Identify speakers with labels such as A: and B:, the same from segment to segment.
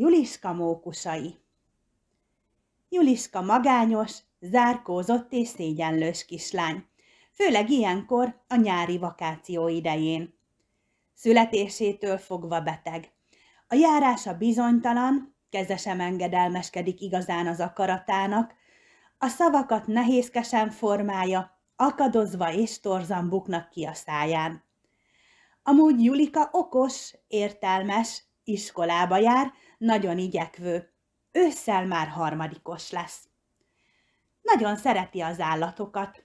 A: Juliska mókusai. Juliska magányos, zárkózott és szégyenlős kislány, főleg ilyenkor a nyári vakáció idején. Születésétől fogva beteg. A járása bizonytalan, keze sem engedelmeskedik igazán az akaratának, a szavakat nehézkesen formálja, akadozva és torzan buknak ki a száján. Amúgy Julika okos, értelmes, iskolába jár, nagyon igyekvő. Ősszel már harmadikos lesz. Nagyon szereti az állatokat.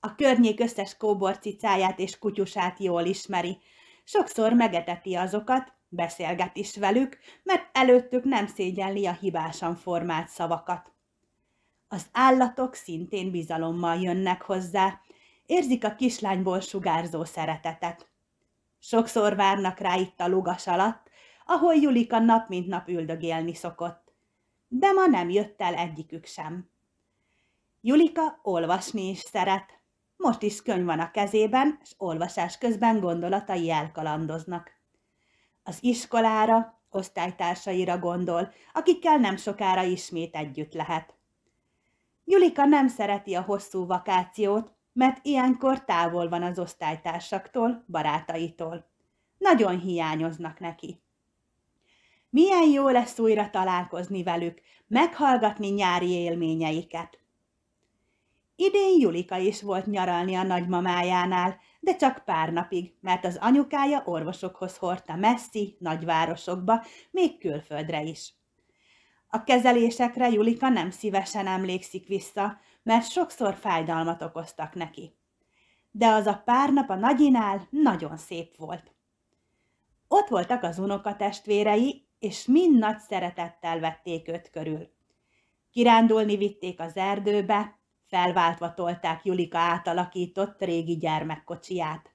A: A környék összes kóborcicáját és kutyusát jól ismeri. Sokszor megeteti azokat, beszélget is velük, mert előttük nem szégyenli a hibásan formált szavakat. Az állatok szintén bizalommal jönnek hozzá, érzik a kislányból sugárzó szeretetet. Sokszor várnak rá itt a lugas alatt, ahol Julika nap mint nap üldögélni szokott. De ma nem jött el egyikük sem. Julika olvasni is szeret. Most is könyv van a kezében, és olvasás közben gondolatai elkalandoznak. Az iskolára, osztálytársaira gondol, akikkel nem sokára ismét együtt lehet. Julika nem szereti a hosszú vakációt, mert ilyenkor távol van az osztálytársaktól, barátaitól. Nagyon hiányoznak neki. Milyen jó lesz újra találkozni velük, meghallgatni nyári élményeiket. Idén Julika is volt nyaralni a nagymamájánál, de csak pár napig, mert az anyukája orvosokhoz hordta messzi, nagyvárosokba, még külföldre is. A kezelésekre Julika nem szívesen emlékszik vissza, mert sokszor fájdalmat okoztak neki. De az a pár nap a nagyinál nagyon szép volt. Ott voltak az unokatestvérei, és mind nagy szeretettel vették őt körül. Kirándulni vitték az erdőbe, felváltva tolták Julika átalakított régi gyermekkocsiját.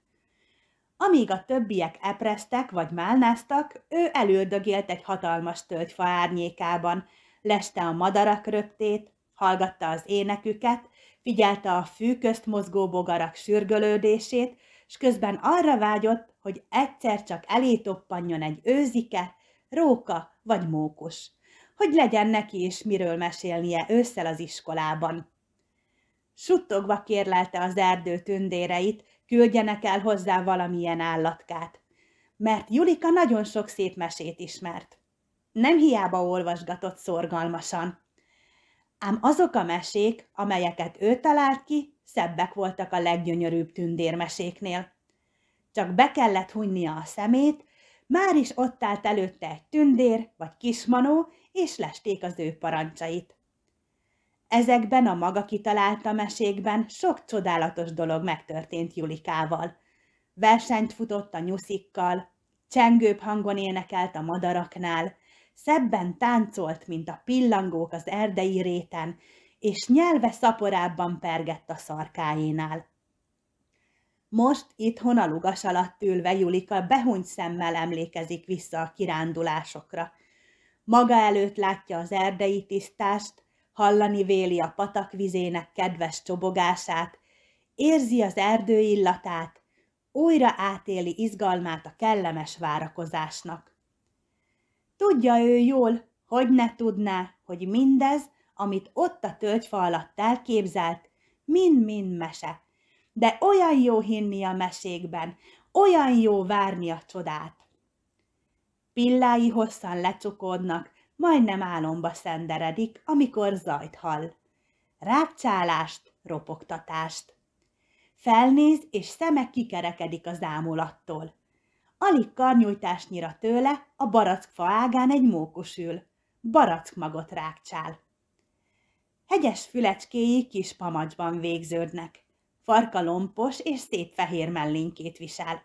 A: Amíg a többiek epreztek vagy málnáztak, ő elüldögélt egy hatalmas tölgyfa árnyékában, leste a madarak röptét, hallgatta az éneküket, figyelte a fű közt mozgó bogarak sürgölődését, s közben arra vágyott, hogy egyszer csak elétoppanjon egy őzike, róka vagy mókus, hogy legyen neki is miről mesélnie ősszel az iskolában. Suttogva kérlelte az erdő tündéreit, küldjenek el hozzá valamilyen állatkát, mert Julika nagyon sok szép mesét ismert. Nem hiába olvasgatott szorgalmasan. Ám azok a mesék, amelyeket ő talált ki, szebbek voltak a leggyönyörűbb tündérmeséknél. Csak be kellett hunynia a szemét, már is ott állt előtte egy tündér vagy kismanó, és lesték az ő parancsait. Ezekben a maga kitalálta mesékben sok csodálatos dolog megtörtént Julikával. Versenyt futott a nyuszikkal, csengőbb hangon énekelt a madaraknál, szebben táncolt, mint a pillangók az erdei réten, és nyelve szaporábban pergett a szarkáénál. Most itthon a lugas alatt ülve Julika behuny szemmel emlékezik vissza a kirándulásokra. Maga előtt látja az erdei tisztást, hallani véli a patakvizének kedves csobogását, érzi az erdő illatát, újra átéli izgalmát a kellemes várakozásnak. Tudja ő jól, hogy ne tudná, hogy mindez, amit ott a töltyfa alatt elképzelt, mind-mind mese, de olyan jó hinni a mesékben, olyan jó várni a csodát. Pillái hosszan lecsukódnak, majdnem álomba szenderedik, amikor zajt hall. Rápcsálást, ropogtatást. Felnéz, és szeme kikerekedik az ámulattól. Alig karnyújtásnyira tőle a barackfa ágán egy mókus ül. Barack magot rákcsál. Hegyes fülecskéi kis pamacsban végződnek farka lompos és szép fehér mellénkét visel.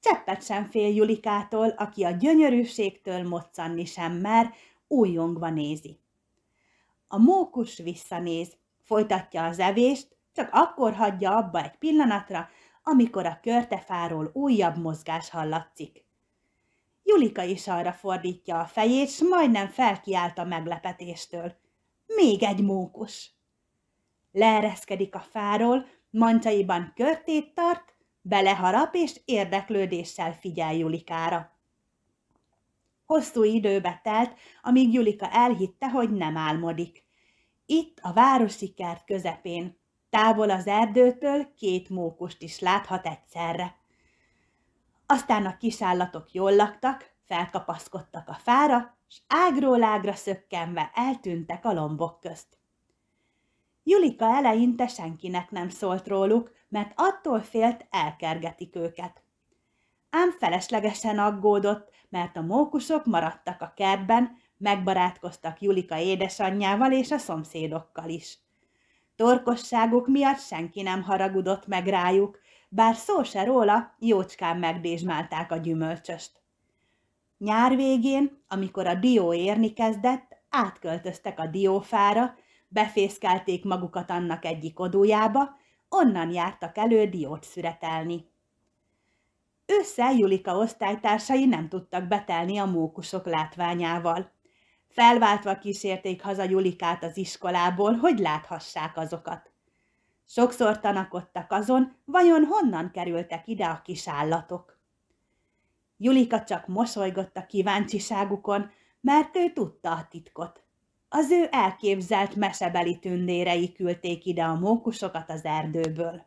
A: Cseppet sem fél Julikától, aki a gyönyörűségtől moccanni sem mer, újjongva nézi. A mókus visszanéz, folytatja az evést, csak akkor hagyja abba egy pillanatra, amikor a körtefáról újabb mozgás hallatszik. Julika is arra fordítja a fejét, s majdnem felkiált a meglepetéstől. Még egy mókus! Leereszkedik a fáról, Mancsaiban körtét tart, beleharap és érdeklődéssel figyel Julikára. Hosszú időbe telt, amíg Julika elhitte, hogy nem álmodik. Itt a városi kert közepén, távol az erdőtől két mókust is láthat egyszerre. Aztán a kisállatok jól laktak, felkapaszkodtak a fára, s ágról ágra szökkenve eltűntek a lombok közt. Julika eleinte senkinek nem szólt róluk, mert attól félt elkergetik őket. Ám feleslegesen aggódott, mert a mókusok maradtak a kertben, megbarátkoztak Julika édesanyjával és a szomszédokkal is. Torkosságuk miatt senki nem haragudott meg rájuk, bár szó se róla, jócskán megdésmálták a gyümölcsöst. Nyár végén, amikor a dió érni kezdett, átköltöztek a diófára, befészkelték magukat annak egyik odójába, onnan jártak elő diót szüretelni. Ősszel Julika osztálytársai nem tudtak betelni a mókusok látványával. Felváltva kísérték haza Julikát az iskolából, hogy láthassák azokat. Sokszor tanakodtak azon, vajon honnan kerültek ide a kis állatok. Julika csak mosolygott a kíváncsiságukon, mert ő tudta a titkot az ő elképzelt mesebeli tündérei küldték ide a mókusokat az erdőből.